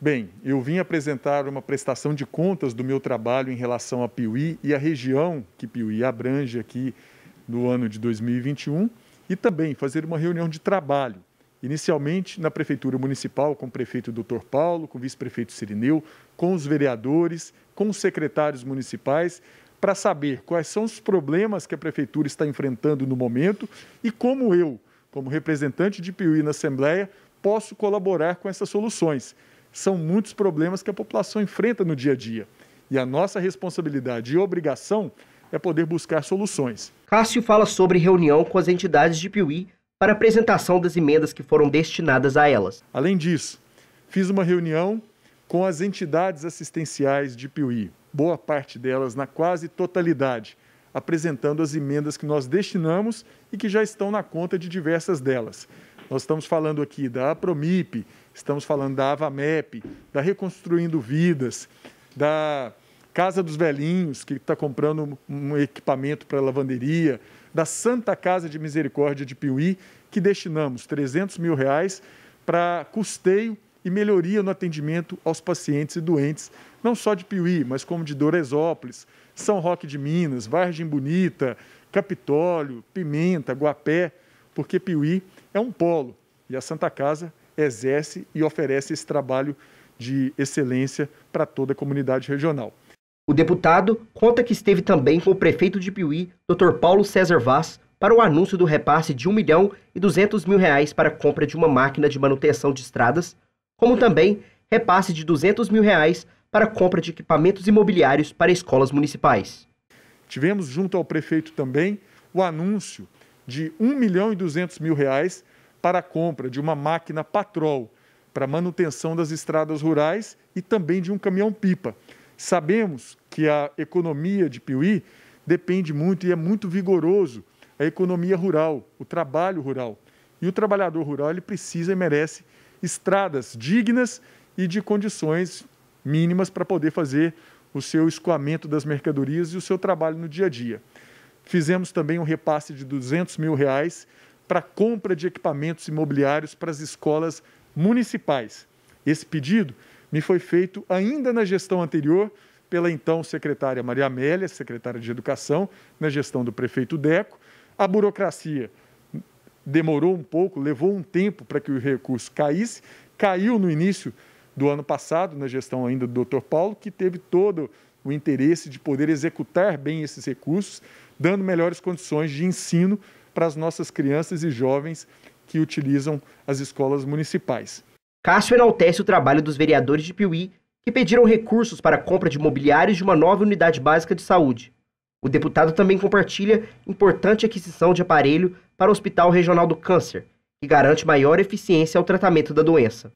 Bem, eu vim apresentar uma prestação de contas do meu trabalho em relação a Piuí e a região que Piuí abrange aqui no ano de 2021 e também fazer uma reunião de trabalho, inicialmente na Prefeitura Municipal, com o prefeito Dr. Paulo, com o vice-prefeito Sirineu, com os vereadores, com os secretários municipais, para saber quais são os problemas que a Prefeitura está enfrentando no momento e como eu, como representante de Piuí na Assembleia, posso colaborar com essas soluções são muitos problemas que a população enfrenta no dia a dia. E a nossa responsabilidade e obrigação é poder buscar soluções. Cássio fala sobre reunião com as entidades de Piuí para apresentação das emendas que foram destinadas a elas. Além disso, fiz uma reunião com as entidades assistenciais de Piuí, boa parte delas na quase totalidade, apresentando as emendas que nós destinamos e que já estão na conta de diversas delas. Nós estamos falando aqui da Promip, estamos falando da Avamep, da Reconstruindo Vidas, da Casa dos Velhinhos, que está comprando um equipamento para lavanderia, da Santa Casa de Misericórdia de Piuí, que destinamos 300 mil reais para custeio e melhoria no atendimento aos pacientes e doentes, não só de Piuí, mas como de Doresópolis, São Roque de Minas, Vargem Bonita, Capitólio, Pimenta, Guapé, porque Piuí é um polo e a Santa Casa exerce e oferece esse trabalho de excelência para toda a comunidade regional. O deputado conta que esteve também com o prefeito de Piuí, Dr. Paulo César Vaz, para o anúncio do repasse de 1 milhão e 200 mil reais para a compra de uma máquina de manutenção de estradas, como também repasse de 200 mil reais para a compra de equipamentos imobiliários para escolas municipais. Tivemos junto ao prefeito também o anúncio de 1 milhão e 200 mil reais para a compra de uma máquina Patrol para manutenção das estradas rurais e também de um caminhão-pipa. Sabemos que a economia de Piuí depende muito e é muito vigoroso a economia rural, o trabalho rural. E o trabalhador rural ele precisa e merece estradas dignas e de condições mínimas para poder fazer o seu escoamento das mercadorias e o seu trabalho no dia a dia. Fizemos também um repasse de 200 mil reais para compra de equipamentos imobiliários para as escolas municipais. Esse pedido me foi feito ainda na gestão anterior pela então secretária Maria Amélia, secretária de Educação, na gestão do prefeito Deco. A burocracia demorou um pouco, levou um tempo para que o recurso caísse, caiu no início do ano passado, na gestão ainda do Dr. Paulo, que teve todo o interesse de poder executar bem esses recursos, dando melhores condições de ensino para as nossas crianças e jovens que utilizam as escolas municipais. Cássio enaltece o trabalho dos vereadores de Piuí, que pediram recursos para a compra de mobiliários de uma nova unidade básica de saúde. O deputado também compartilha importante aquisição de aparelho para o Hospital Regional do Câncer, que garante maior eficiência ao tratamento da doença.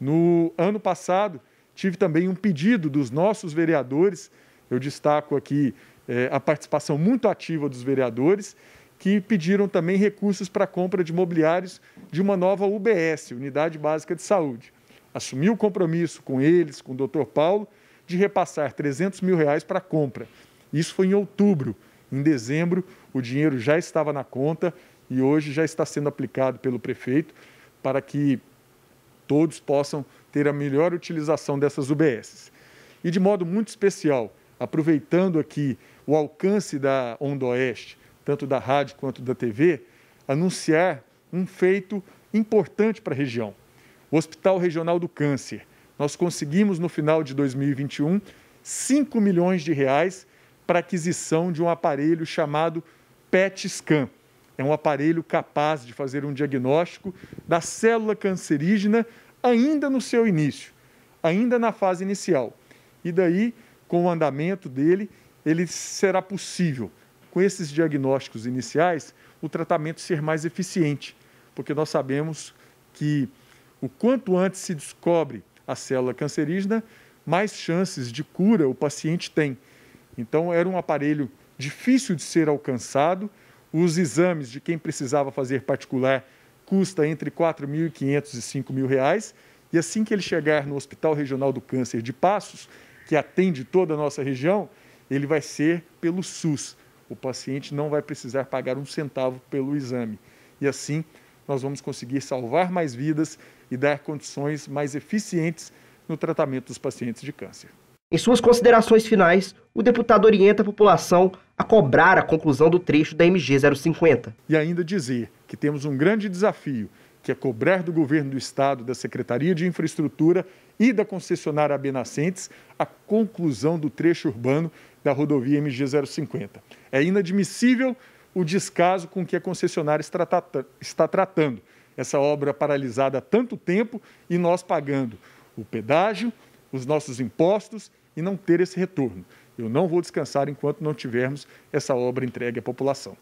No ano passado, Tive também um pedido dos nossos vereadores, eu destaco aqui é, a participação muito ativa dos vereadores, que pediram também recursos para a compra de mobiliários de uma nova UBS, Unidade Básica de Saúde. Assumi o compromisso com eles, com o doutor Paulo, de repassar 300 mil reais para a compra. Isso foi em outubro. Em dezembro, o dinheiro já estava na conta e hoje já está sendo aplicado pelo prefeito para que todos possam ter a melhor utilização dessas UBSs. E de modo muito especial, aproveitando aqui o alcance da Onda Oeste, tanto da rádio quanto da TV, anunciar um feito importante para a região. O Hospital Regional do Câncer. Nós conseguimos, no final de 2021, 5 milhões de reais para aquisição de um aparelho chamado PET Scan. É um aparelho capaz de fazer um diagnóstico da célula cancerígena ainda no seu início, ainda na fase inicial. E daí, com o andamento dele, ele será possível, com esses diagnósticos iniciais, o tratamento ser mais eficiente, porque nós sabemos que o quanto antes se descobre a célula cancerígena, mais chances de cura o paciente tem. Então, era um aparelho difícil de ser alcançado, os exames de quem precisava fazer particular custa entre R$ 4.500 e R$ reais E assim que ele chegar no Hospital Regional do Câncer de Passos, que atende toda a nossa região, ele vai ser pelo SUS. O paciente não vai precisar pagar um centavo pelo exame. E assim nós vamos conseguir salvar mais vidas e dar condições mais eficientes no tratamento dos pacientes de câncer. Em suas considerações finais, o deputado orienta a população a cobrar a conclusão do trecho da MG 050. E ainda dizer que temos um grande desafio, que é cobrar do governo do estado, da Secretaria de Infraestrutura e da concessionária Abenascentes a conclusão do trecho urbano da rodovia MG 050. É inadmissível o descaso com que a concessionária está tratando essa obra paralisada há tanto tempo e nós pagando o pedágio, os nossos impostos e não ter esse retorno. Eu não vou descansar enquanto não tivermos essa obra entregue à população.